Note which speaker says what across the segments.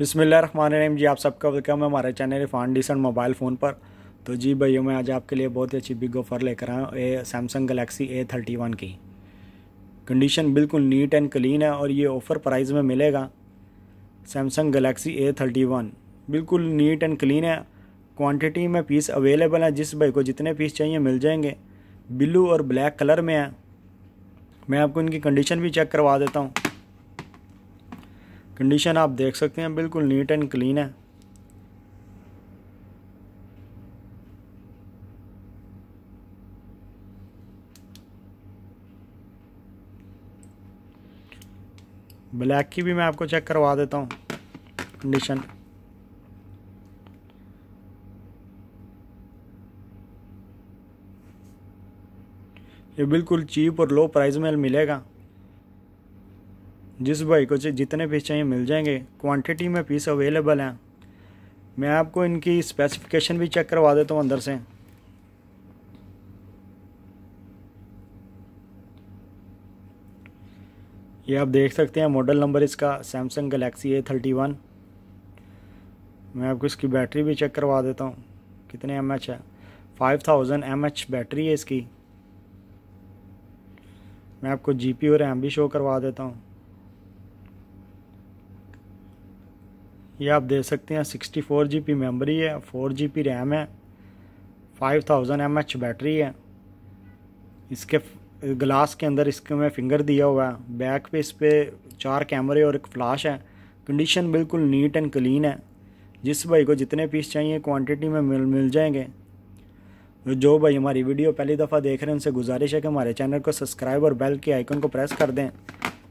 Speaker 1: बसमिलीम जी आप सबका वेलकम है हमारे चैनल फान डिसन मोबाइल फ़ोन पर तो जी भैया मैं आज आपके लिए बहुत ही अच्छी बिग ऑफर लेकर आया हूँ ए Samsung Galaxy A thirty one की कंडीशन बिल्कुल नीट एंड क्लीन है और ये ऑफ़र प्राइस में मिलेगा Samsung Galaxy A thirty one बिल्कुल नीट एंड क्लीन है क्वान्टिटी में पीस अवेलेबल है जिस भाई को जितने पीस चाहिए मिल जाएंगे ब्लू और ब्लैक कलर में है मैं आपको इनकी कंडीशन भी चेक करवा देता हूँ कंडीशन आप देख सकते हैं बिल्कुल नीट एंड क्लीन है ब्लैक की भी मैं आपको चेक करवा देता हूं कंडीशन ये बिल्कुल चीप और लो प्राइस में मिलेगा जिस भाई को जितने पीस चाहिए मिल जाएंगे क्वांटिटी में पीस अवेलेबल हैं मैं आपको इनकी स्पेसिफिकेशन भी चेक करवा देता हूँ अंदर से ये आप देख सकते हैं मॉडल नंबर इसका Samsung Galaxy A thirty one मैं आपको इसकी बैटरी भी चेक करवा देता हूँ कितने एम एच है five thousand M H battery है इसकी मैं आपको जी पी और एम भी शो करवा देता हूँ ये आप देख सकते हैं sixty four G B memory है फोर जी पी रैम है five thousand M H battery है इसके ग्लास के अंदर इसके में फिंगर दिया हुआ है बैक पे इस पर चार कैमरे और एक फ्लैश है कंडीशन बिल्कुल नीट एंड क्लीन है जिस भाई को जितने पीस चाहिए क्वांटिटी में मिल मिल जाएंगे तो जो भाई हमारी वीडियो पहली दफ़ा देख रहे हैं उनसे गुजारिश है कि हमारे चैनल को सब्सक्राइब और बेल के आइकन को प्रेस कर दें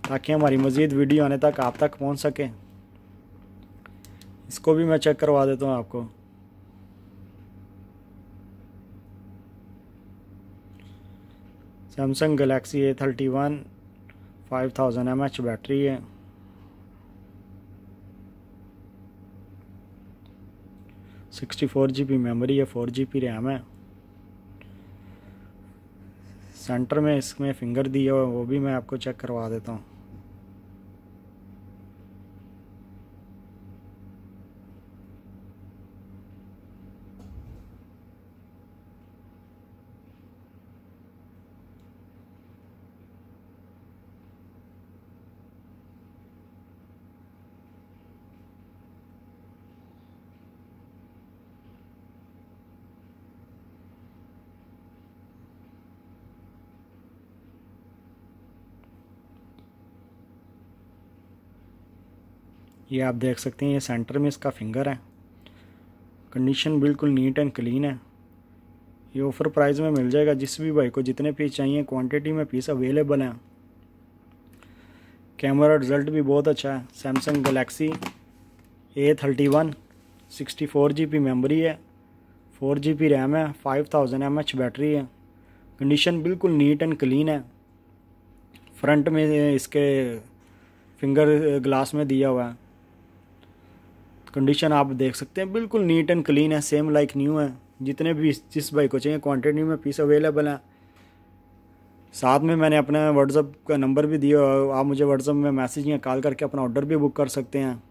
Speaker 1: ताकि हमारी मज़ीद वीडियो आने तक आप तक पहुंच सके इसको भी मैं चेक करवा देता हूँ आपको Samsung Galaxy A thirty one five thousand M H battery है sixty four G B memory है फोर जी बी रैम है सेंटर में इसमें फिंगर दिया हुआ है वो भी मैं आपको चेक करवा देता हूँ ये आप देख सकते हैं ये सेंटर में इसका फिंगर है कंडीशन बिल्कुल नीट एंड क्लीन है ये ऑफ़र प्राइस में मिल जाएगा जिस भी भाई को जितने पीस चाहिए क्वांटिटी में पीस अवेलेबल हैं कैमरा रिज़ल्ट भी बहुत अच्छा है Samsung Galaxy A thirty one sixty four G B memory है फोर जी बी रैम है five thousand M H battery है कंडीशन बिल्कुल नीट एंड क्लीन है फ्रंट में इसके फिंगर ग्लास में दिया हुआ है कंडीशन आप देख सकते हैं बिल्कुल नीट एंड क्लीन है सेम लाइक न्यू है जितने भी जिस बाइक को चाहिए क्वान्टिटी में पीस अवेलेबल हैं साथ में मैंने अपना व्हाट्सअप का नंबर भी दिया आप मुझे व्हाट्सअप में मैसेज या कॉल करके अपना ऑर्डर भी बुक कर सकते हैं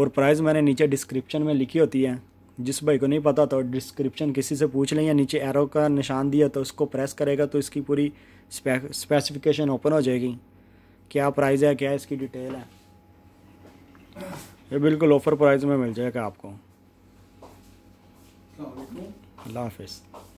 Speaker 1: और प्राइस मैंने नीचे डिस्क्रिप्शन में लिखी होती है जिस भाई को नहीं पता तो डिस्क्रिप्शन किसी से पूछ लें या नीचे एरो का निशान दिया तो उसको प्रेस करेगा तो इसकी पूरी स्पेसिफिकेशन ओपन हो जाएगी क्या प्राइस है क्या इसकी डिटेल है ये बिल्कुल ऑफर प्राइस में मिल जाएगा आपको अल्लाह हाफिज़